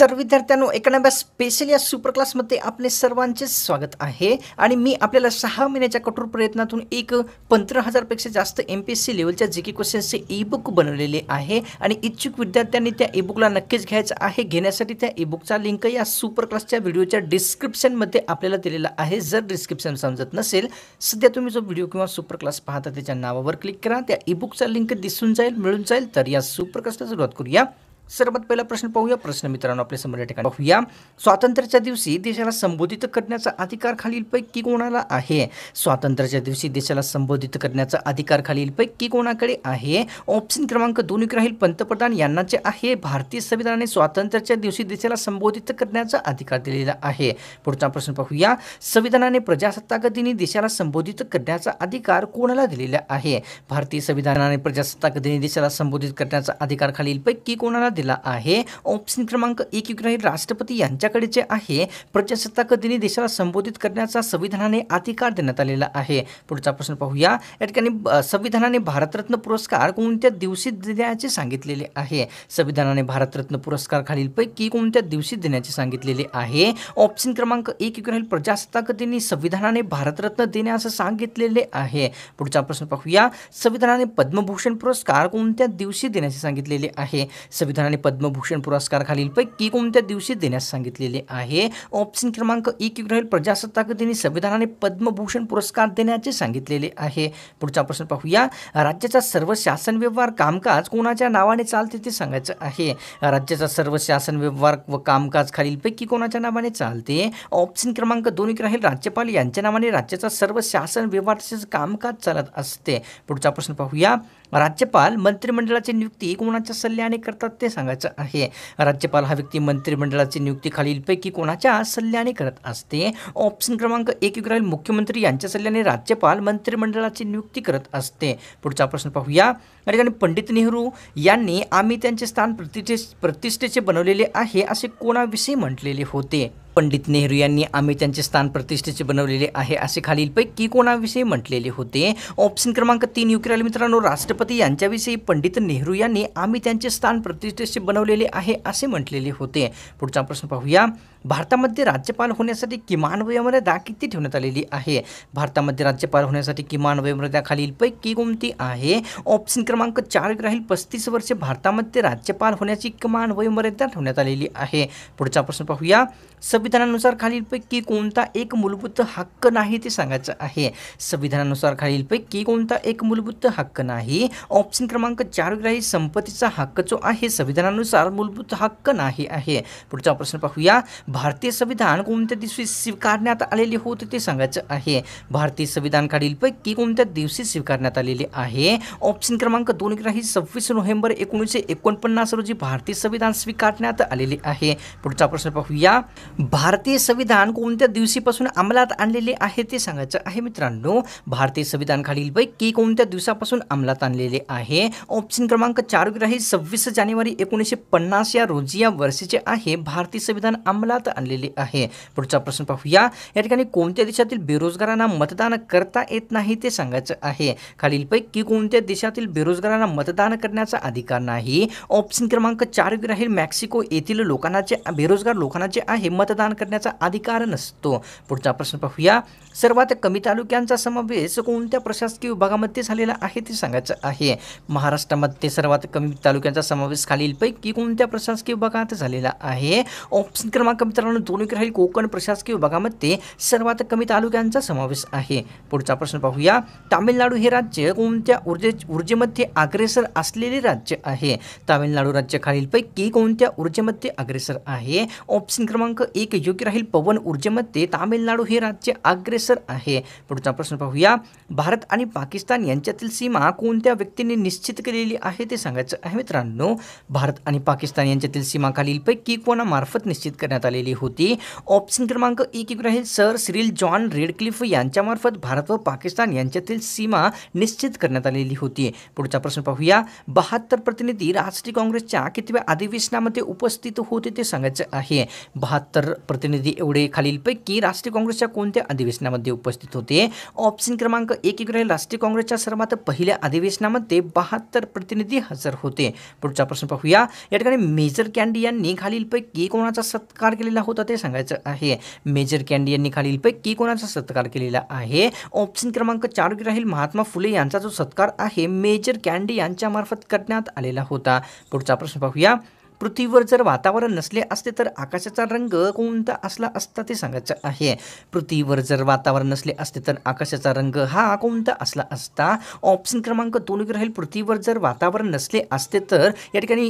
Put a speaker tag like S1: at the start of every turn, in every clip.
S1: तर विद्यार्थ्यांनो एकानव्या स्पेशल या सुपर क्लासमध्ये आपले सर्वांचे स्वागत आहे आणि मी आपल्याला सहा महिन्याच्या कठोर प्रयत्नातून एक पंधरा हजारपेक्षा जास्त एम पी एस सी लेवलच्या जे के क्वेश्चन्सचे ईबुक बुक बनवलेले आहे आणि इच्छुक विद्यार्थ्यांनी त्या ईबुकला नक्कीच घ्यायचं आहे घेण्यासाठी त्या ईबुकचा लिंक या सुपर क्लासच्या व्हिडिओच्या डिस्क्रिप्शनमध्ये आपल्याला दिलेला आहे जर डिस्क्रिप्शन समजत नसेल सध्या तुम्ही जो व्हिडिओ किंवा सुपर क्लास पाहता त्याच्या नावावर क्लिक करा त्या ईबुकचा लिंक दिसून जाईल मिळून जाईल तर या सुपर क्लासला सुरुवात करूया सर्वात पहिला प्रश्न पाहूया प्रश्न मित्रांनो आपल्या समोर या ठिकाणी पाहूया स्वातंत्र्याच्या दिवशी देशाला संबोधित करण्याचा अधिकार खालीलपैकी कोणाला आहे स्वातंत्र्याच्या दिवशी देशाला संबोधित करण्याचा अधिकार खालीलपैकी कोणाकडे आहे ऑप्शन क्रमांक दोन राहील पंतप्रधान यांना जे आहे भारतीय संविधानाने स्वातंत्र्याच्या दिवशी देशाला संबोधित करण्याचा अधिकार दिलेला आहे पुढचा प्रश्न पाहूया संविधानाने प्रजासत्ताक दिनी देशाला संबोधित करण्याचा अधिकार कोणाला दिलेला आहे भारतीय संविधानाने प्रजासत्ताक दिनी देशाला संबोधित करण्याचा अधिकार खालीलपैकी कोणाला दिला आहे ऑप्शन क्रमांक एक युक्रेन राष्ट्रपती यांच्याकडे जे आहे प्रजासत्ताक दिनी देशाला संबोधित करण्याचा संविधानाने अधिकार देण्यात आलेला आहे पुढचा प्रश्न पाहूया या ठिकाणी संविधानाने भारतरत्न पुरस्कार कोणत्या दिवशी देण्याचे सांगितलेले आहे संविधानाने भारतरत्न पुरस्कार खालीलपैकी कोणत्या दिवशी देण्याचे सांगितलेले आहे ऑप्शन क्रमांक एक युक्रेन प्रजासत्ताक दिनी संविधानाने भारतरत्न देण्यास सांगितलेले आहे पुढचा प्रश्न पाहूया संविधानाने पद्मभूषण पुरस्कार कोणत्या दिवशी देण्याचे सांगितलेले आहे संविधान आणि पद्मभूषण पुरस्कार खालीलपैकी कोणत्या दिवशी देण्यास सांगितलेले आहे ऑप्शन क्रमांक एक राहील प्रजासत्ताक दिनी संविधानाने पद्मभूषण पुरस्कार देण्याचे सांगितलेले आहे पुढचा प्रश्न पाहूया राज्याचा सर्व शासन व्यवहार कामकाज कोणाच्या नावाने चालते ते सांगायचं आहे राज्याचा सर्व शासन व्यवहार व कामकाज खालीलपैकी कोणाच्या नावाने चालते ऑप्शन क्रमांक दोन एक राहील राज्यपाल यांच्या नावाने राज्याचा सर्व शासन व्यवहार तसेच कामकाज चालत असते पुढचा प्रश्न पाहूया राज्यपाल मंत्रिमंडळाची नियुक्ती कोणाच्या सल्ल्याने करतात ते सांगायचं आहे राज्यपाल हा व्यक्ती मंत्रिमंडळाची नियुक्ती खालीलपैकी कोणाच्या सल्ल्याने करत असते ऑप्शन क्रमांक एक राहील मुख्यमंत्री यांच्या सल्ल्याने राज्यपाल मंत्रिमंडळाची नियुक्ती करत असते पुढचा प्रश्न पाहूया या ठिकाणी पंडित नेहरू यांनी आम्ही त्यांचे स्थान प्रतिष्ठे प्रतिष्ठेचे बनवलेले आहे असे कोणाविषयी म्हटलेले होते पंडित नेहरू यांनी आम्ही त्यांचे स्थान प्रतिष्ठेचे बनवलेले आहे असे खालीलपैकी कोणाविषयी म्हटलेले होते ऑप्शन क्रमांक तीन युक्रेल मित्रांनो राष्ट्रपती यांच्याविषयी पंडित नेहरू यांनी आम्ही त्यांचे स्थान प्रतिष्ठेचे बनवलेले आहे असे म्हटलेले होते पुढचा प्रश्न पाहूया भारतामध्ये राज्यपाल होण्यासाठी किमान वयोमर्यादा किती ठेवण्यात आलेली आहे भारतामध्ये राज्यपाल होण्यासाठी किमान वयोमर्यादा खालीलपैकी कोणती आहे ऑप्शन क्रमांक चार राहील पस्तीस वर्षे भारतामध्ये राज्यपाल होण्याची किमान वयोमर्यादा ठेवण्यात आलेली आहे पुढचा प्रश्न पाहूया संविधानानुसार खालीलपैकी कोणता एक मूलभूत हक्क नाही ते सांगायचं आहे संविधानानुसार खालीलपैकी कोणता एक मूलभूत हक्क नाही ऑप्शन क्रमांक चार राहील संपत्तीचा हक्क जो आहे संविधानानुसार मूलभूत हक्क नाही आहे पुढचा प्रश्न पाहूया भारतीय संविधान कोणत्या दिवशी स्वीकारण्यात आलेले होते ते सांगायचं आहे भारतीय संविधान खालीलपैकी कोणत्या दिवशी स्वीकारण्यात आलेले आहे ऑप्शन क्रमांक दोन ही सव्वीस नोव्हेंबर एकोणीसशे एकोणपन्नास रोजी भारतीय संविधान स्वीकारण्यात आलेले आहे पुढचा प्रश्न पाहूया भारतीय संविधान कोणत्या दिवशीपासून अंमलात आणलेले आहे ते सांगायचं आहे मित्रांनो भारतीय संविधान खालीलपैकी कोणत्या दिवसापासून अंमलात आणलेले आहे ऑप्शन क्रमांक चार ग्राही सव्वीस जानेवारी एकोणीसशे पन्नास या रोजी या वर्षीचे आहे भारतीय संविधान अंमलात अंमलात आणलेली आहे पुढचा प्रश्न पाहूया या ठिकाणी कोणत्या देशातील बेरोजगारांना मतदान करता येत नाही ते सांगायचं आहे खालीलपैकी कोणत्या देशातील बेरोजगारांना मतदान करण्याचा अधिकार नाही ऑप्शन क्रमांक चार राहील मॅक्सिको येथील लोकांना जे बेरोजगार लोकांना जे आहे मतदान करण्याचा अधिकार नसतो पुढचा प्रश्न पाहूया सर्वात कमी तालुक्यांचा समावेश कोणत्या प्रशासकीय विभागामध्ये झालेला आहे ते सांगायचं आहे महाराष्ट्रामध्ये सर्वात कमी तालुक्यांचा समावेश खालीलपैकी कोणत्या प्रशासकीय विभागात झालेला आहे ऑप्शन क्रमांक मित्रांनो दोन राहील कोकण प्रशासकीय विभागामध्ये सर्वात कमी तालुक्यांचा समावेश आहे पुढचा प्रश्न पाहूया तामिळनाडू हे राज्य कोणत्या ऊर्जे ऊर्जेमध्ये अग्रेसर असलेले राज्य आहे तामिळनाडू राज्य खालीलपैकी कोणत्या ऊर्जेमध्ये अग्रेसर आहे ऑप्शन क्रमांक एक योग्य राहील पवन ऊर्जेमध्ये तामिळनाडू हे राज्य अग्रेसर आहे पुढचा प्रश्न पाहूया भारत आणि पाकिस्तान यांच्यातील सीमा कोणत्या व्यक्तीने निश्चित केलेली आहे ते सांगायचं आहे मित्रांनो भारत आणि पाकिस्तान यांच्यातील सीमा खालीलपैकी कोणामार्फत निश्चित करण्यात आले केलेली होती ऑप्शन क्रमांक एक किंवा राहील सर सिरिल जॉन रेडक्लिफ यांच्यामार्फत भारत व पाकिस्तान यांच्यातील सीमा निश्चित करण्यात आलेली होती पुढचा प्रश्न पाहूया बहात्तर प्रतिनिधी राष्ट्रीय काँग्रेसच्या कितव्या अधिवेशनामध्ये उपस्थित होते ते सांगायचं आहे बहात्तर प्रतिनिधी एवढे खालीलपैकी राष्ट्रीय काँग्रेसच्या कोणत्या अधिवेशनामध्ये उपस्थित होते ऑप्शन क्रमांक एक एक राहील राष्ट्रीय काँग्रेसच्या सर्वात पहिल्या अधिवेशनामध्ये बहात्तर प्रतिनिधी हजर होते पुढचा प्रश्न पाहूया या ठिकाणी मेजर कॅन्डी यांनी खालीलपैकी कोणाचा सत्कार केलेला केलेला होता ते सांगायचं आहे मेजर कॅन्डी यांनी खालीलपैकी कोणाचा सत्कार केलेला आहे ऑप्शन क्रमांक चार राहील महात्मा फुले यांचा जो सत्कार आहे मेजर कॅन्डी यांच्यामार्फत करण्यात आलेला होता पुढचा प्रश्न पाहूया पृथ्वीवर जर वातावरण नसले असते तर आकाशाचा रंग कोणता असला असता ते सांगायचं आहे पृथ्वीवर जर वातावरण नसले असते तर आकाशाचा रंग हा कोणता असला असता ऑप्शन क्रमांक दोन राहील पृथ्वीवर जर वातावरण नसले असते तर या ठिकाणी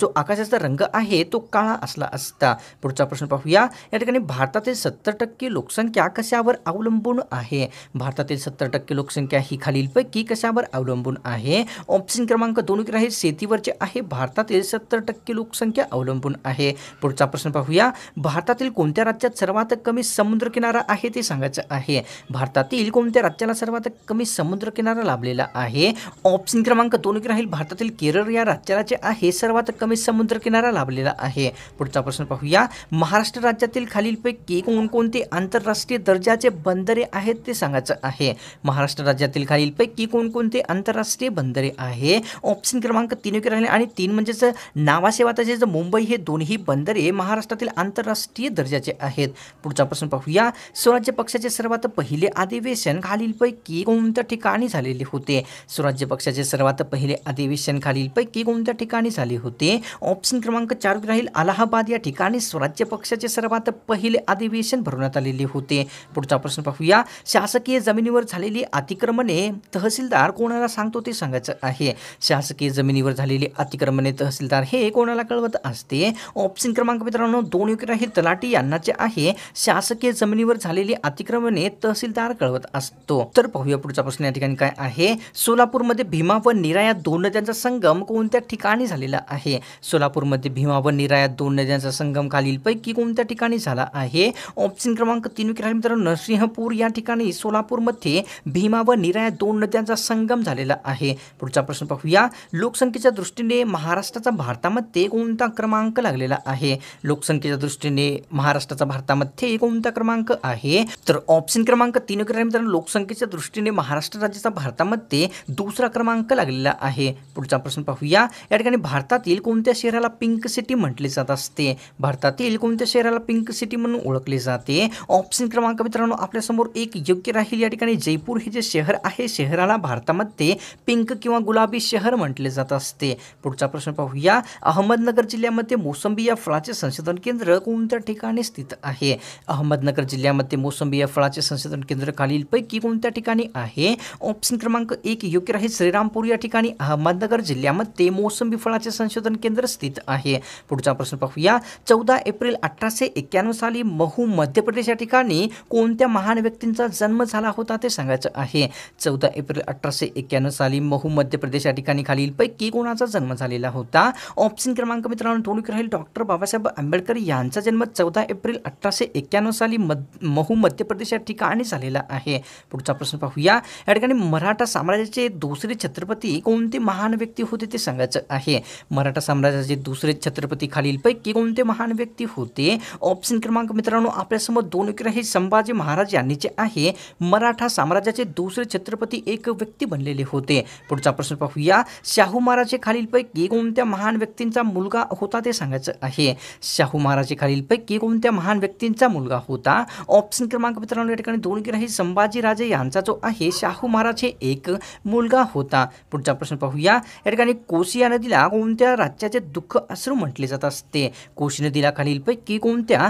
S1: जो आकाशाचा रंग आहे तो काळा असला असता पुढचा प्रश्न पाहूया या ठिकाणी भारतातील सत्तर टक्के लोकसंख्या कशावर अवलंबून आहे भारतातील सत्तर टक्के लोकसंख्या ही खालीलपैकी कशावर अवलंबून आहे ऑप्शन क्रमांक दोन राहील शेतीवरचे आहे भारतातील सत्तर टक्के लोक लोकसंख्या अवलंबून आहे पुढचा प्रश्न पाहूया भारतातील कोणत्या राज्यात सर्वात कमी समुद्रकिनारा आहे ते सांगायचं आहे भारतातील कोणत्या राज्याला सर्वात कमी समुद्रकिनारा लाभलेला आहे ऑप्शन क्रमांक दोन राहील भारतातील केरळ या राज्याला जे आहे सर्वात कमी समुद्रकिनारा लाभलेला आहे पुढचा प्रश्न पाहूया महाराष्ट्र राज्यातील खालीलपैकी कोणकोणते आंतरराष्ट्रीय दर्जाचे बंदरे आहेत ते सांगायचं आहे महाराष्ट्र राज्यातील खालीलपैकी कोणकोणते आंतरराष्ट्रीय बंदरे आहे ऑप्शन क्रमांक तीन राहिले आणि तीन म्हणजेच नावासेवात तसेच मुंबई हे दोन्ही बंदरे महाराष्ट्रातील आंतरराष्ट्रीय दर्जाचे आहेत पुढचा प्रश्न पाहूया स्वराज्य पक्षाचे सर्वात पहिले अधिवेशन खालीलपैकी कोणत्या ठिकाणी झालेले होते स्वराज्य पक्षाचे सर्वात पहिले अधिवेशन खालीलपैकी कोणत्या ठिकाणी झाले होते ऑप्शन क्रमांक चार राहील अलाहाबाद या ठिकाणी स्वराज्य पक्षाचे सर्वात पहिले अधिवेशन भरवण्यात आलेले होते पुढचा प्रश्न पाहूया शासकीय जमिनीवर झालेली अतिक्रमणे तहसीलदार कोणाला सांगतो ते सांगायचं आहे शासकीय जमिनीवर झालेली अतिक्रमणे तहसीलदार हे कोणाला आपल्याला कळवत असते ऑप्शन क्रमांक मित्रांनो दोन योग्य हे तलाटी यांना जे आहे शासकीय जमिनीवर झालेली अतिक्रमणे तहसीलदार कळवत असतो तर पाहूया पुढचा प्रश्न या ठिकाणी काय आहे सोलापूरमध्ये भीमा व निरा या दोन नद्यांचा संगम कोणत्या ठिकाणी झालेला आहे सोलापूरमध्ये भीमा व निरा या दोन नद्यांचा संगम खालीलपैकी कोणत्या ठिकाणी झाला आहे ऑप्शन क्रमांक तीन विक्रांत मित्रांनो नरसिंहपूर या ठिकाणी सोलापूरमध्ये भीमा व निरा या दोन नद्यांचा संगम झालेला आहे पुढचा प्रश्न पाहूया लोकसंख्येच्या दृष्टीने महाराष्ट्राचा भारतामध्ये एकोणता क्रमांक लागलेला आहे लोकसंख्येच्या दृष्टीने महाराष्ट्राचा भारतामध्ये एकोणता क्रमांक आहे तर ऑप्शन क्रमांक तीन मित्रांनो लोकसंख्येच्या दृष्टीने महाराष्ट्र राज्याचा भारतामध्ये दुसरा क्रमांक लागलेला आहे पुढचा प्रश्न पाहूया या ठिकाणी भारतातील कोणत्या शहराला पिंक सिटी म्हटले जात असते भारतातील कोणत्या शहराला पिंक सिटी म्हणून ओळखले जाते ऑप्शन क्रमांक मित्रांनो आपल्यासमोर एक योग्य राहील या ठिकाणी जयपूर हे जे शहर आहे शहराला भारतामध्ये पिंक किंवा गुलाबी शहर म्हटले जात असते पुढचा प्रश्न पाहूया अहमद अहमदनगर जिल्ह्यामध्ये मोसंबी या फळाचे संशोधन केंद्र कोणत्या ठिकाणी स्थित आहे अहमदनगर जिल्ह्यामध्ये मोसंबी या फळाचे संशोधन केंद्र खालील पैकी कोणत्या ठिकाणी आहे ऑप्शन क्रमांक एक योग्य आहे श्रीरामपूर या ठिकाणी अहमदनगर जिल्ह्यामध्ये मोसंबी फळाचे संशोधन केंद्र स्थित आहे पुढचा प्रश्न पाहूया चौदा एप्रिल अठराशे एक्क्याण्णव साली महू मध्य प्रदेश या ठिकाणी कोणत्या महान व्यक्तींचा जन्म झाला होता ते सांगायचं आहे चौदा एप्रिल अठराशे एक्क्याण्णव साली महू मध्य प्रदेश या ठिकाणी खालील पैकी कोणाचा जन्म झालेला होता ऑप्शन क्रमांक क्रमांक मित्रांनो नोंदणूक राहील डॉक्टर बाबासाहेब आंबेडकर यांचा जन्म चौदा एप्रिल अठराशे एक्क्याण्णव साली महू मध्य प्रदेश या ठिकाणी झालेला आहे पुढचा प्रश्न पाहूया या ठिकाणी मराठा साम्राज्याचे दुसरे छत्रपती कोणते महान व्यक्ती होते ते सांगायचं आहे मराठा साम्राज्याचे दुसरे छत्रपती खालील खालीलपैकी कोणते महान व्यक्ती होते ऑप्शन क्रमांक मित्रांनो आपल्यासमोर दोन विक्र हे संभाजी महाराज यांनीचे आहे मराठा साम्राज्याचे दुसरे छत्रपती एक व्यक्ती बनलेले होते पुढचा प्रश्न पाहूया शाहू महाराज खालील खालीलपैकी कोणत्या महान व्यक्तींचा मुलगा होता ते सांगायचं आहे शाहू महाराजे खालीलपैकी कोणत्या महान व्यक्तींचा मुलगा होता ऑप्शन क्रमांक मित्रांनो या ठिकाणी दोन की संभाजीराजे यांचा जो आहे शाहू महाराज हे एक मुलगा होता पुढचा प्रश्न पाहूया या ठिकाणी कोशिया नदीला कोणत्या राज्याचे दुःख अश्रू म्हटले जात असते कोशी नदीला खालीलपैकी कोणत्या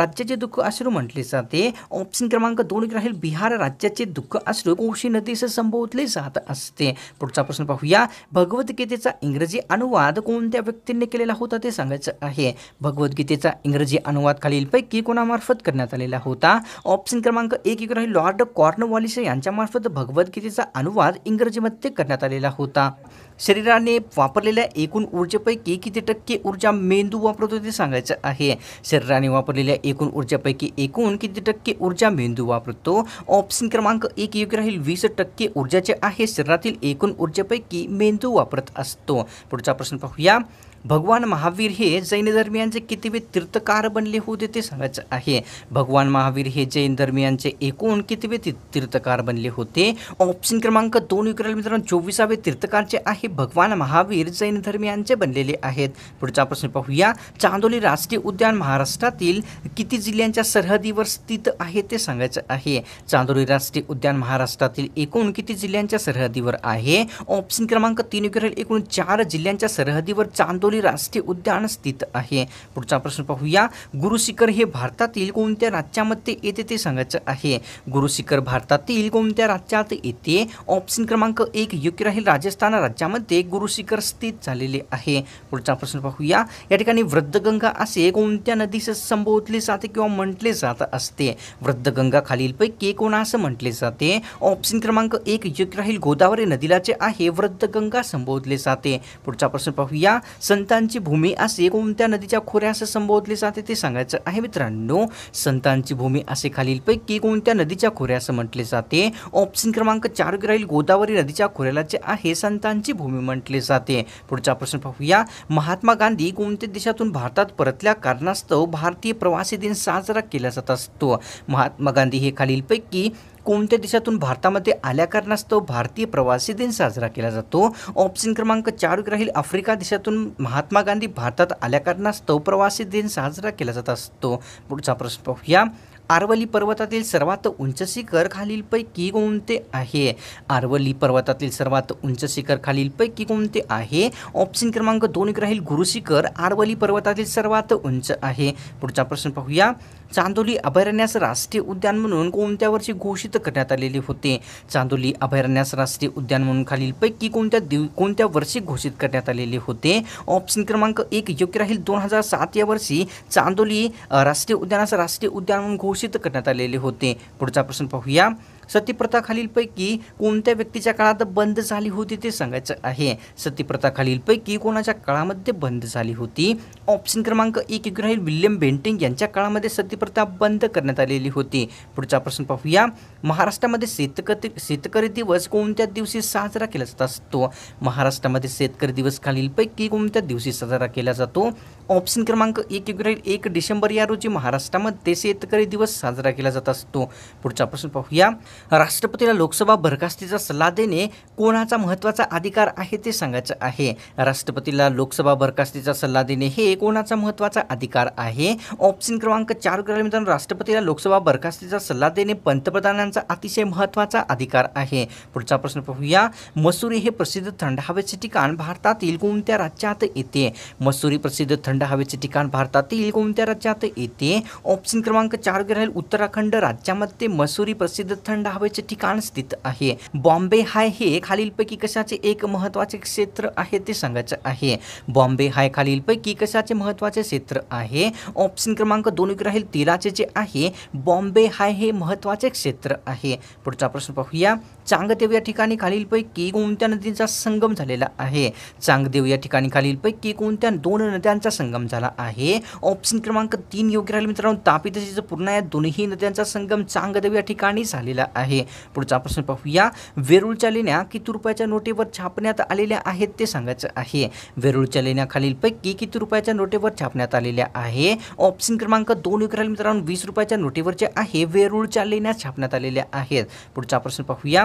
S1: राज्याचे दुःख अश्रू म्हटले जाते ऑप्शन क्रमांक दोन राहील बिहार राज्याचे दुःख अश्रू कोशी नदी संबोधले जात असते पुढचा प्रश्न पाहूया भगवद्गीतेचा इंग्रजी अनुवाद कोणत्या व्यक्तीने केलेला होता ते सांगायचं आहे भगवद्गीतेचा इंग्रजी अनुवाद खालीलपैकी कोणामार्फत करण्यात आलेला होता ऑप्शन क्रमांक एक एक लॉर्ड कॉर्नवॉलिस यांच्यामार्फत भगवद्गीतेचा अनुवाद इंग्रजीमध्ये करण्यात आलेला होता शरीराने वापरलेल्या एकूण ऊर्जेपैकी किती टक्के ऊर्जा मेंदू वापरतो ते सांगायचं आहे शरीराने वापरलेल्या एकूण ऊर्जेपैकी एकूण किती टक्के ऊर्जा मेंदू वापरतो ऑप्शन क्रमांक एक योग्य राहील वीस टक्के ऊर्जाचे आहे शरीरातील एकूण ऊर्जेपैकी मेंदू वापरत असतो पुढचा प्रश्न पाहूया भगवान महावीर हे जैन धर्मियांचे कितीवे तीर्थकार बनले होते ते सांगायचं आहे भगवान महावीर हे जैन धर्मियांचे एकूण कितीवे तीर्थकार बनले होते ऑप्शन क्रमांक दोन विक्रल मित्रांनो चोवीसावे तीर्थकारचे आहे भगवान महावीर जैन धर्मियांचे बनलेले आहेत पुढचा प्रश्न पाहूया चांदोली राष्ट्रीय उद्यान महाराष्ट्रातील किती जिल्ह्यांच्या सरहदीवर स्थित आहे ते सांगायचं आहे चांदोली राष्ट्रीय उद्यान महाराष्ट्रातील एकूण किती जिल्ह्यांच्या सरहदीवर आहे ऑप्शन क्रमांक तीन विक्रल एकूण चार जिल्ह्यांच्या सरहदीवर चांदोली राष्ट्रीय उद्यान स्थित आहे पुढचा प्रश्न पाहूया गुरुशिखर हे भारतातील कोणत्या राज्यामध्ये येते ते सांगायचं आहे गुरुशिखर भारतातील कोणत्या राज्यात येते ऑप्शन क्रमांक एक योग्य राहील राजस्थान राज्यामध्ये गुरुशिखर स्थित झालेले आहे पुढचा प्रश्न पाहूया या ठिकाणी वृद्धगंगा असे कोणत्या नदीस संबोधले जाते किंवा म्हटले जात असते वृद्धगंगा खालीलपैकी कोणा असं म्हटले जाते ऑप्शन क्रमांक एक योग्य राहील गोदावरी नदीला जे आहे वृद्धगंगा संबोधले जाते पुढचा प्रश्न पाहूया संतांची भूमी असे कोणत्या नदीच्या खोऱ्या असं संबोधले जाते ते सांगायचं आहे मित्रांनो संतांची भूमी असे खालीलपैकी कोणत्या नदीच्या खोऱ्या असं म्हटले जाते ऑप्शन क्रमांक चार राहील गोदावरी नदीच्या खोऱ्याला जे आहे संतांची भूमी म्हटले जाते पुढचा प्रश्न पाहूया महात्मा गांधी कोणत्या देशातून भारतात परतल्या कारणास्तव भारतीय प्रवासी दिन साजरा केला जात असतो महात्मा गांधी हे खालीलपैकी कोणत्या देशातून भारतामध्ये आल्या कारणास्तव भारतीय प्रवासी दिन साजरा केला जातो ऑप्शन क्रमांक चार राहील आफ्रिका देशातून महात्मा गांधी भारतात आल्या कारणास्तव प्रवासी दिन साजरा केला जात असतो पुढचा प्रश्न पाहूया आरवली पर्वतातील सर्वात उंच शिखर खालीलपैकी कोणते आहे आरवली पर्वतातील सर्वात उंच शिखर खालीलपैकी कोणते आहे ऑप्शन क्रमांक दोन राहील गुरुशिखर आरवली पर्वतातील सर्वात उंच आहे पुढचा प्रश्न पाहूया चांदोली अभयारण्यास राष्ट्रीय उद्यान म्हणून कोणत्या वर्षी घोषित करण्यात आलेले होते चांदोली अभयारण्यास राष्ट्रीय उद्यान म्हणून खालीलपैकी कोणत्या कोणत्या वर्षी घोषित करण्यात आलेले होते ऑप्शन क्रमांक एक योग्य राहील दोन हजार सात या वर्षी चांदोली राष्ट्रीय उद्यानास राष्ट्रीय उद्यान म्हणून घोषित करण्यात आलेले होते पुढचा प्रश्न पाहूया खालीलपैकी कोणत्या व्यक्तीच्या काळात बंद झाली होती ते सांगायचं आहे खालीलपैकी कोणाच्या काळामध्ये बंद झाली होती ऑप्शन क्रमांक एक राहील विल्यम बेंटिंग यांच्या काळामध्ये सतीप्रथा बंद करण्यात आलेली होती पुढचा प्रश्न पाहूया महाराष्ट्रामध्ये शेतकरी शेतकरी दिवस कोणत्या दिवशी साजरा केला जात असतो महाराष्ट्रामध्ये शेतकरी दिवस खालीलपैकी कोणत्या दिवशी साजरा केला जातो ऑप्शन क्रमांक एक राहील एक डिसेंबर या रोजी महाराष्ट्रामध्ये शेतकरी दिवस साजरा केला जात असतो पुढचा प्रश्न पाहूया राष्ट्रपतीला लोकसभा बरखास्तीचा सल्ला देणे कोणाचा महत्त्वाचा अधिकार आहे ते सांगायचं आहे राष्ट्रपतीला लोकसभा बरखास्तीचा सल्ला देणे हे कोणाचा महत्त्वाचा अधिकार आहे ऑप्शन क्रमांक चार करायला मित्रांनो राष्ट्रपतीला लोकसभा बरखास्तीचा सल्ला देणे पंतप्रधानांचा अतिशय महत्त्वाचा अधिकार आहे पुढचा प्रश्न पाहूया मसुरी हे प्रसिद्ध थंड हवेचे ठिकाण भारतातील कोणत्या राज्यात येते मसुरी प्रसिद्ध थंड हवेचे ठिकाण भारतातील कोणत्या राज्यात येते ऑप्शन क्रमांक चार करायला उत्तराखंड राज्यामध्ये मसुरी प्रसिद्ध थंड हवेचे ठिकाण स्थित आहे बॉम्बे हाय हे खालीलपैकी कशाचे एक महत्त्वाचे क्षेत्र आहे ते सांगायचं आहे बॉम्बे हाय खालीलपैकी कशाचे महत्त्वाचे क्षेत्र आहे ऑप्शन क्रमांक दोन राहील तेराचे जे आहे बॉम्बे हाय हे महत्त्वाचे क्षेत्र आहे पुढचा प्रश्न पाहूया चांगदेव या ठिकाणी खालीलपैकी कोणत्या नदींचा संगम झालेला आहे चांगदेव या ठिकाणी खालीलपैकी कोणत्या दोन नद्यांचा संगम झाला आहे ऑप्शन क्रमांक तीन योग्य राहील मित्रांनो तापी तसेच पूर्ण या दोन्ही नद्यांचा संगम चांगदेव या ठिकाणी झालेला आहे पुढचा प्रश्न पाहूया वेरूळच्या लेण्या किती रुपयाच्या नोटेवर छापण्यात आलेल्या आहेत ते सांगायचं आहे वेरूळच्या लेण्या खालीलपैकी किती रुपयाच्या नोटेवर छापण्यात आलेल्या आहे ऑप्शन क्रमांक दोन योग्य राहील मित्रांनो वीस रुपयाच्या नोटेवर जे आहे वेरूळच्या लेण्या छापण्यात आलेल्या आहेत पुढचा प्रश्न पाहूया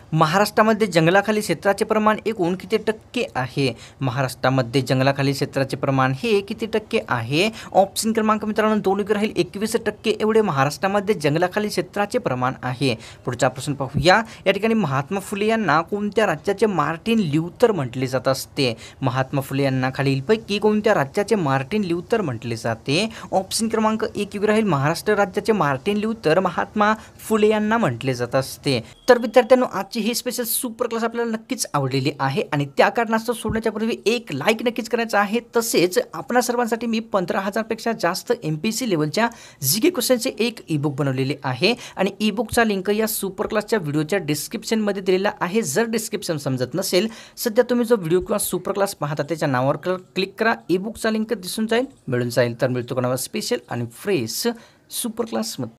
S1: महाराष्ट्रामध्ये जंगलाखाली क्षेत्राचे प्रमाण एकूण किती टक्के आहे महाराष्ट्रामध्ये जंगलाखाली क्षेत्राचे प्रमाण हे किती टक्के आहे ऑप्शन क्रमांक मित्रांनो दोन योग्य राहील एकवीस टक्के एवढे महाराष्ट्रामध्ये जंगलाखाली क्षेत्राचे प्रमाण आहे पुढचा प्रश्न पाहूया या ठिकाणी महात्मा फुले यांना कोणत्या राज्याचे मार्टिन ल्युथर म्हटले जात असते महात्मा फुले यांना खालीलपैकी कोणत्या राज्याचे मार्टिन ल्युथर म्हटले जाते ऑप्शन क्रमांक एक योग्य राहील महाराष्ट्र राज्याचे मार्टिन ल्युथर महात्मा फुले यांना म्हटले जात असते तर विद्यार्थ्यांना आजची आजची ही स्पेशल सुपर क्लास आपल्याला नक्कीच आवडलेली आहे आणि त्या कारणास्तव सोडण्याच्या पूर्वी एक लाईक नक्कीच करायचं आहे तसेच आपणा सर्वांसाठी मी पंधरा हजारपेक्षा जास्त एम पी सी लेवलच्या जी के क्वेश्चनचे एक ई बुक बनवलेले आहे आणि ई बुकचा लिंक या सुपर क्लासच्या व्हिडिओच्या डिस्क्रिप्शनमध्ये दिलेला आहे जर डिस्क्रिप्शन समजत नसेल सध्या तुम्ही जो व्हिडिओ किंवा सुपर क्लास पाहता त्याच्या नावावर क्लिक करा ई बुकचा लिंक दिसून जाईल मिळून जाईल तर मिळतो कोणावर स्पेशल आणि फ्रेश सुपर क्लासमध्ये